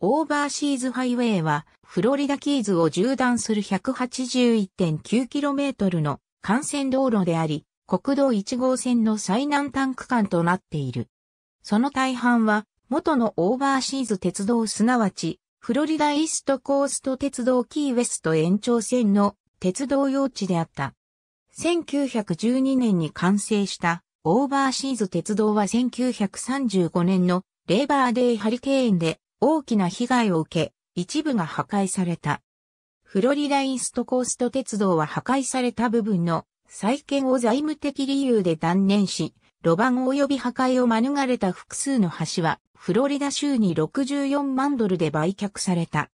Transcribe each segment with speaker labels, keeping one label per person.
Speaker 1: オーバーシーズハイウェイは、フロリダキーズを縦断する 181.9km の幹線道路であり、国道1号線の最南端区間となっている。その大半は、元のオーバーシーズ鉄道すなわち、フロリダイーストコースト鉄道キーウェスト延長線の鉄道用地であった。1912年に完成したオーバーシーズ鉄道は1935年のレーバーデイハリケーンで大きな被害を受け、一部が破壊された。フロリダイーストコースト鉄道は破壊された部分の再建を財務的理由で断念し、路盤及び破壊を免れた複数の橋は、フロリダ州に64万ドルで売却された。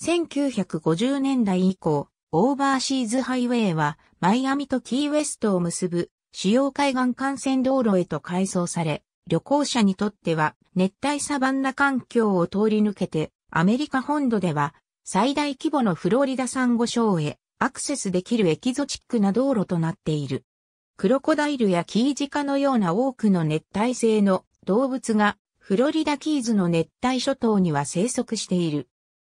Speaker 1: 1950年代以降、オーバーシーズハイウェイは、マイアミとキーウェストを結ぶ主要海岸幹線道路へと改装され、旅行者にとっては熱帯サバンナ環境を通り抜けてアメリカ本土では最大規模のフロリダ産後礁へアクセスできるエキゾチックな道路となっている。クロコダイルやキージカのような多くの熱帯性の動物がフロリダキーズの熱帯諸島には生息している。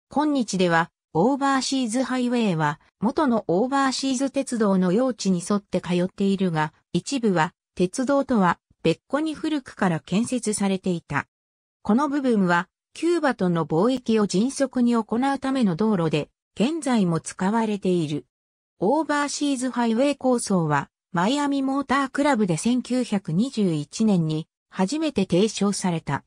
Speaker 1: 今日ではオーバーシーズハイウェイは元のオーバーシーズ鉄道の用地に沿って通っているが、一部は鉄道とは別個に古くから建設されていた。この部分は、キューバとの貿易を迅速に行うための道路で、現在も使われている。オーバーシーズハイウェイ構想は、マイアミモータークラブで1921年に初めて提唱された。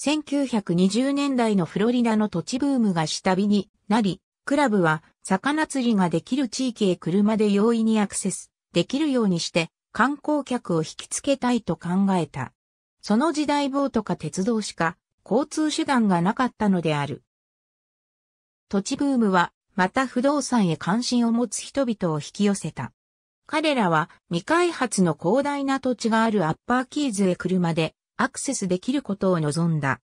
Speaker 1: 1920年代のフロリダの土地ブームが下火になり、クラブは魚釣りができる地域へ車で容易にアクセスできるようにして観光客を引きつけたいと考えた。その時代ボートか鉄道しか交通手段がなかったのである。土地ブームはまた不動産へ関心を持つ人々を引き寄せた。彼らは未開発の広大な土地があるアッパーキーズへ車でアクセスできることを望んだ。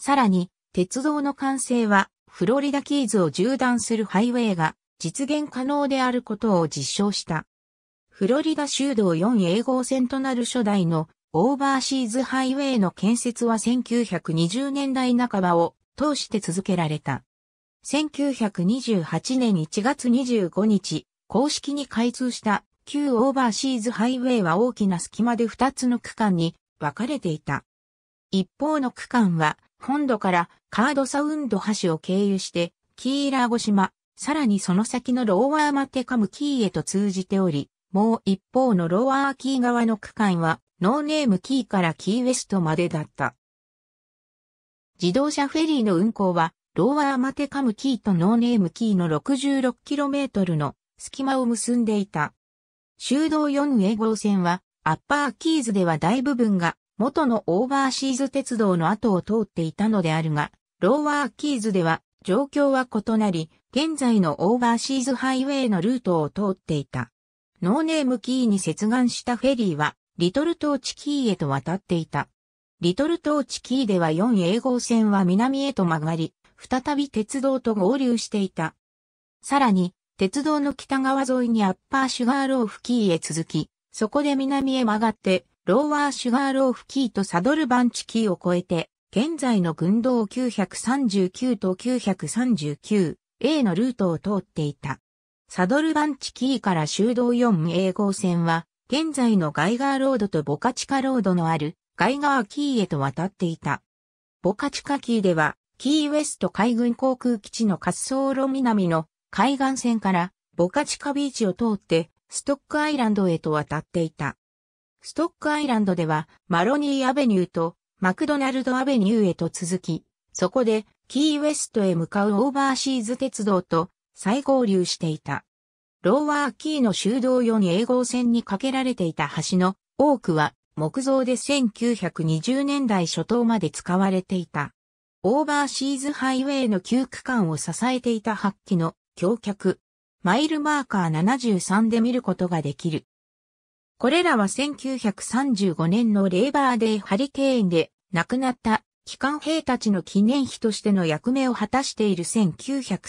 Speaker 1: さらに、鉄道の完成はフロリダキーズを縦断するハイウェイが実現可能であることを実証した。フロリダ州道4英号線となる初代のオーバーシーズハイウェイの建設は1920年代半ばを通して続けられた。1928年1月25日、公式に開通した旧オーバーシーズハイウェイは大きな隙間で2つの区間に分かれていた。一方の区間は本土からカードサウンド橋を経由してキーラーゴ島、さらにその先のローワーマテカムキーへと通じており、もう一方のロワーキー側の区間は、ノーネームキーからキーウェストまでだった。自動車フェリーの運行は、ローワーマテカムキーとノーネームキーの 66km の隙間を結んでいた。修道 4A 号線は、アッパーキーズでは大部分が元のオーバーシーズ鉄道の後を通っていたのであるが、ローワーキーズでは状況は異なり、現在のオーバーシーズハイウェイのルートを通っていた。ノーネームキーに接岸したフェリーは、リトルトーチキーへと渡っていた。リトルトーチキーでは4英号線は南へと曲がり、再び鉄道と合流していた。さらに、鉄道の北側沿いにアッパーシュガーローフキーへ続き、そこで南へ曲がって、ローワーシュガーローフキーとサドルバンチキーを越えて、現在の群道939と 939A のルートを通っていた。サドルバンチキーから修道4 a 号線は、現在のガイガーロードとボカチカロードのあるガイガーキーへと渡っていた。ボカチカキーでは、キーウェスト海軍航空基地の滑走路南の海岸線からボカチカビーチを通ってストックアイランドへと渡っていた。ストックアイランドではマロニーアベニューとマクドナルドアベニューへと続き、そこでキーウェストへ向かうオーバーシーズ鉄道と再合流していた。ローワーキーの修道用に英語線に架けられていた橋の多くは木造で1920年代初頭まで使われていた。オーバーシーズハイウェイの旧区間を支えていた発揮の橋脚、マイルマーカー73で見ることができる。これらは1935年のレーバーデーハリケーンで亡くなった機関兵たちの記念碑としての役目を果たしている1935